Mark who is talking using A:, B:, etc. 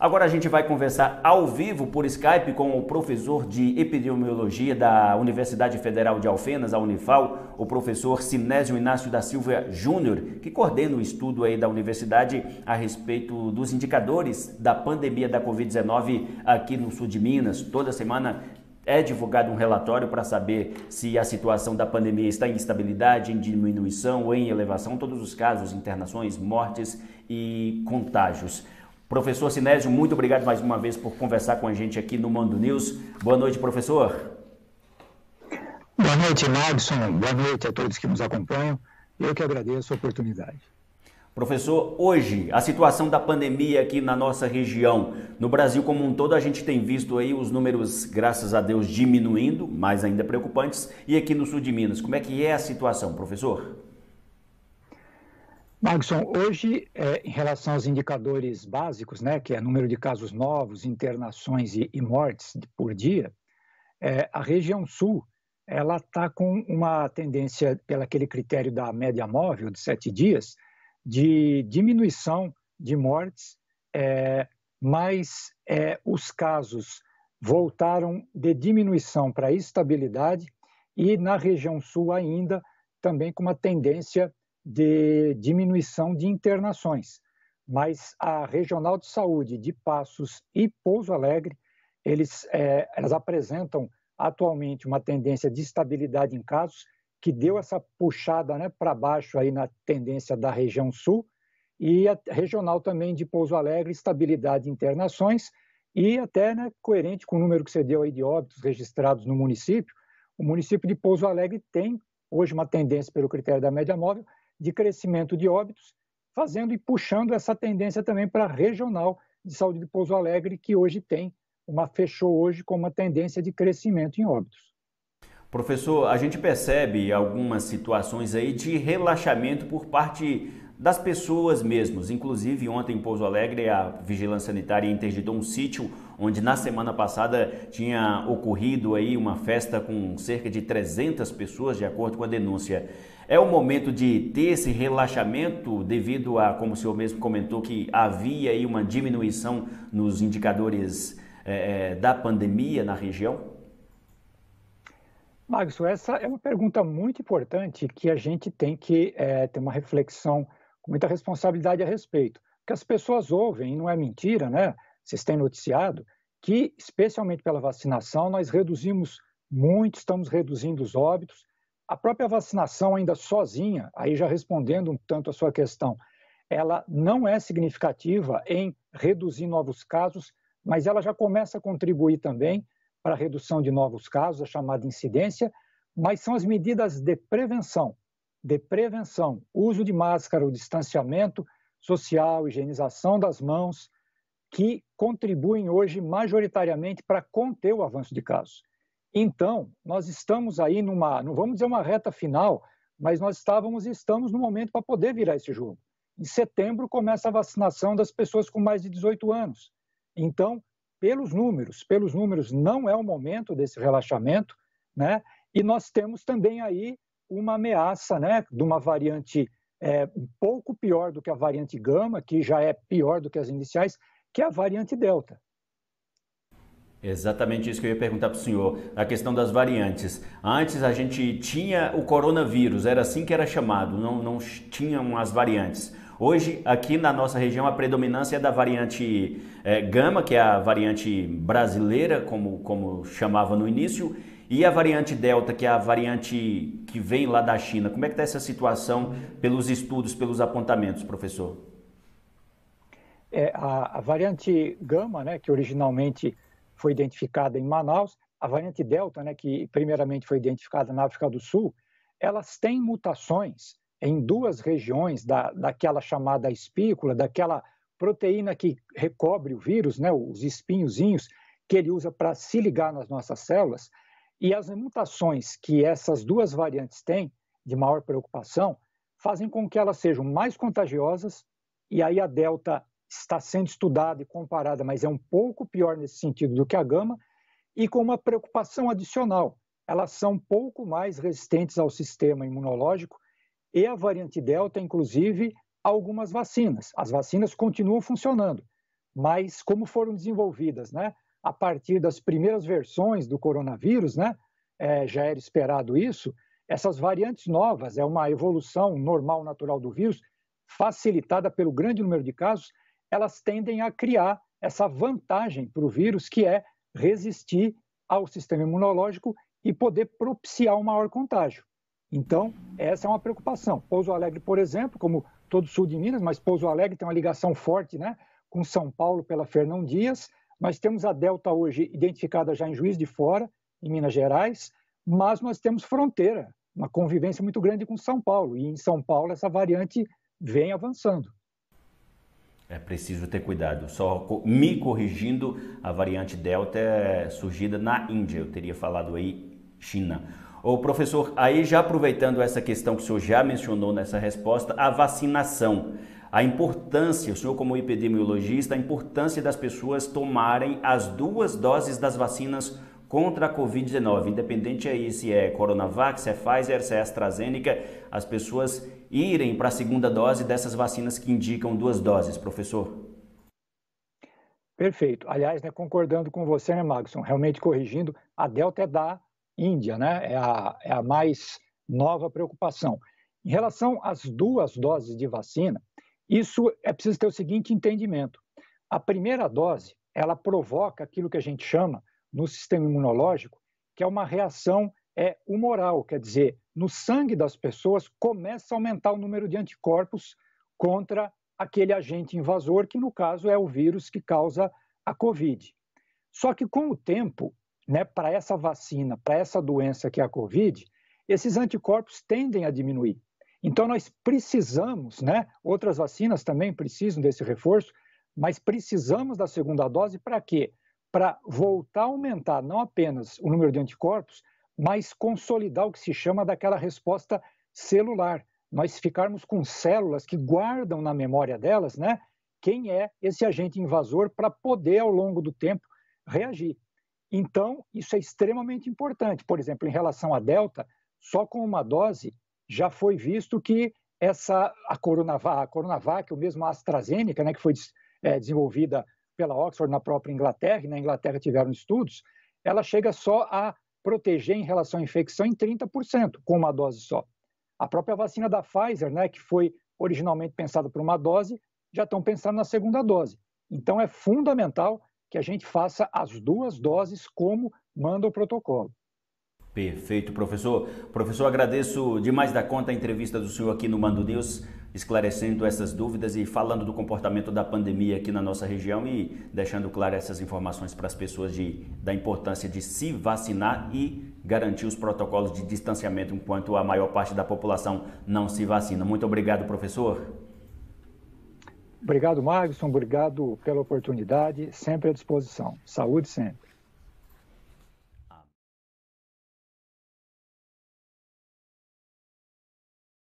A: Agora a gente vai conversar ao vivo por Skype com o professor de epidemiologia da Universidade Federal de Alfenas, a Unifal, o professor Sinésio Inácio da Silva Júnior, que coordena o estudo aí da universidade a respeito dos indicadores da pandemia da Covid-19 aqui no sul de Minas. Toda semana é divulgado um relatório para saber se a situação da pandemia está em estabilidade, em diminuição ou em elevação, todos os casos, internações, mortes e contágios. Professor Sinésio, muito obrigado mais uma vez por conversar com a gente aqui no Mando News. Boa noite, professor. Boa noite, Madison. Boa noite a todos que nos acompanham. Eu que agradeço a oportunidade. Professor, hoje a situação da pandemia aqui na nossa região, no Brasil como um todo, a gente tem visto aí os números, graças a Deus, diminuindo, mas ainda preocupantes, e aqui no sul de Minas, como é que é a situação, professor?
B: Magson, hoje, é, em relação aos indicadores básicos, né, que é número de casos novos, internações e, e mortes por dia, é, a região sul ela está com uma tendência, pelo aquele critério da média móvel de sete dias, de diminuição de mortes, é, mas é, os casos voltaram de diminuição para estabilidade e na região sul ainda também com uma tendência de diminuição de internações. Mas a regional de saúde de Passos e Pouso Alegre, eles, é, elas apresentam atualmente uma tendência de estabilidade em casos que deu essa puxada né, para baixo aí na tendência da região sul e a regional também de Pouso Alegre, estabilidade em internações e até né, coerente com o número que você deu aí de óbitos registrados no município, o município de Pouso Alegre tem hoje uma tendência pelo critério da média móvel de crescimento de óbitos, fazendo e puxando essa tendência também para a regional de saúde de Pouso Alegre, que hoje tem uma fechou hoje com uma tendência de crescimento em óbitos.
A: Professor, a gente percebe algumas situações aí de relaxamento por parte das pessoas mesmas. Inclusive, ontem em Pouso Alegre, a Vigilância Sanitária interditou um sítio onde na semana passada tinha ocorrido aí uma festa com cerca de 300 pessoas, de acordo com a denúncia. É o momento de ter esse relaxamento devido a, como o senhor mesmo comentou, que havia aí uma diminuição nos indicadores eh, eh, da pandemia na região?
B: Magso, essa é uma pergunta muito importante que a gente tem que é, ter uma reflexão com muita responsabilidade a respeito. Porque as pessoas ouvem, e não é mentira, né? Vocês têm noticiado, que especialmente pela vacinação nós reduzimos muito, estamos reduzindo os óbitos. A própria vacinação ainda sozinha, aí já respondendo um tanto a sua questão, ela não é significativa em reduzir novos casos, mas ela já começa a contribuir também para redução de novos casos, a chamada incidência, mas são as medidas de prevenção, de prevenção, uso de máscara, o distanciamento social, higienização das mãos, que contribuem hoje majoritariamente para conter o avanço de casos. Então, nós estamos aí numa, não vamos dizer uma reta final, mas nós estávamos e estamos no momento para poder virar esse jogo. Em setembro começa a vacinação das pessoas com mais de 18 anos. Então, pelos números. Pelos números, não é o momento desse relaxamento, né? E nós temos também aí uma ameaça, né, de uma variante é, um pouco pior do que a variante gama, que já é pior do que as iniciais, que é a variante delta.
A: Exatamente isso que eu ia perguntar para o senhor, a questão das variantes. Antes a gente tinha o coronavírus, era assim que era chamado, não, não tinham as variantes. Hoje, aqui na nossa região, a predominância é da variante é, gama, que é a variante brasileira, como, como chamava no início, e a variante delta, que é a variante que vem lá da China. Como é que está essa situação pelos estudos, pelos apontamentos, professor?
B: É, a, a variante gama, né, que originalmente foi identificada em Manaus, a variante delta, né, que primeiramente foi identificada na África do Sul, elas têm mutações em duas regiões da, daquela chamada espícula, daquela proteína que recobre o vírus, né, os espinhozinhos, que ele usa para se ligar nas nossas células. E as mutações que essas duas variantes têm, de maior preocupação, fazem com que elas sejam mais contagiosas, e aí a delta está sendo estudada e comparada, mas é um pouco pior nesse sentido do que a gama, e com uma preocupação adicional. Elas são pouco mais resistentes ao sistema imunológico e a variante Delta, inclusive, algumas vacinas. As vacinas continuam funcionando, mas como foram desenvolvidas, né? A partir das primeiras versões do coronavírus, né? É, já era esperado isso. Essas variantes novas é uma evolução normal, natural do vírus, facilitada pelo grande número de casos. Elas tendem a criar essa vantagem para o vírus, que é resistir ao sistema imunológico e poder propiciar um maior contágio. Então, essa é uma preocupação. Pouso Alegre, por exemplo, como todo o sul de Minas, mas Pouso Alegre tem uma ligação forte né, com São Paulo pela Fernão Dias. Nós temos a Delta hoje identificada já em Juiz de Fora, em Minas Gerais, mas nós temos fronteira, uma convivência muito grande com São Paulo. E em São Paulo essa variante vem avançando.
A: É preciso ter cuidado. Só me corrigindo, a variante Delta é surgida na Índia, eu teria falado aí China. Ô, professor, aí já aproveitando essa questão que o senhor já mencionou nessa resposta, a vacinação. A importância, o senhor como epidemiologista, a importância das pessoas tomarem as duas doses das vacinas contra a Covid-19, independente aí se é Coronavac, se é Pfizer, se é AstraZeneca, as pessoas irem para a segunda dose dessas vacinas que indicam duas doses, professor?
B: Perfeito. Aliás, né, concordando com você, né, Magson, realmente corrigindo, a Delta é da Índia, né? É a, é a mais nova preocupação. Em relação às duas doses de vacina, isso é preciso ter o seguinte entendimento: a primeira dose ela provoca aquilo que a gente chama no sistema imunológico, que é uma reação é humoral, quer dizer, no sangue das pessoas começa a aumentar o número de anticorpos contra aquele agente invasor, que no caso é o vírus que causa a Covid. Só que com o tempo, né, para essa vacina, para essa doença que é a Covid, esses anticorpos tendem a diminuir. Então, nós precisamos, né, outras vacinas também precisam desse reforço, mas precisamos da segunda dose para quê? Para voltar a aumentar não apenas o número de anticorpos, mas consolidar o que se chama daquela resposta celular. Nós ficarmos com células que guardam na memória delas, né, quem é esse agente invasor para poder, ao longo do tempo, reagir. Então, isso é extremamente importante. Por exemplo, em relação à Delta, só com uma dose já foi visto que essa a Coronavac, a Coronavac, o mesmo a AstraZeneca, né, que foi é, desenvolvida pela Oxford na própria Inglaterra, e na Inglaterra tiveram estudos, ela chega só a proteger em relação à infecção em 30% com uma dose só. A própria vacina da Pfizer, né, que foi originalmente pensada por uma dose, já estão pensando na segunda dose. Então é fundamental que a gente faça as duas doses como manda o protocolo.
A: Perfeito, professor. Professor, agradeço demais da conta a entrevista do senhor aqui no Mando Deus, esclarecendo essas dúvidas e falando do comportamento da pandemia aqui na nossa região e deixando claras essas informações para as pessoas de, da importância de se vacinar e garantir os protocolos de distanciamento enquanto a maior parte da população não se vacina. Muito obrigado, professor.
B: Obrigado, Magson. Obrigado pela oportunidade. Sempre à disposição. Saúde sempre.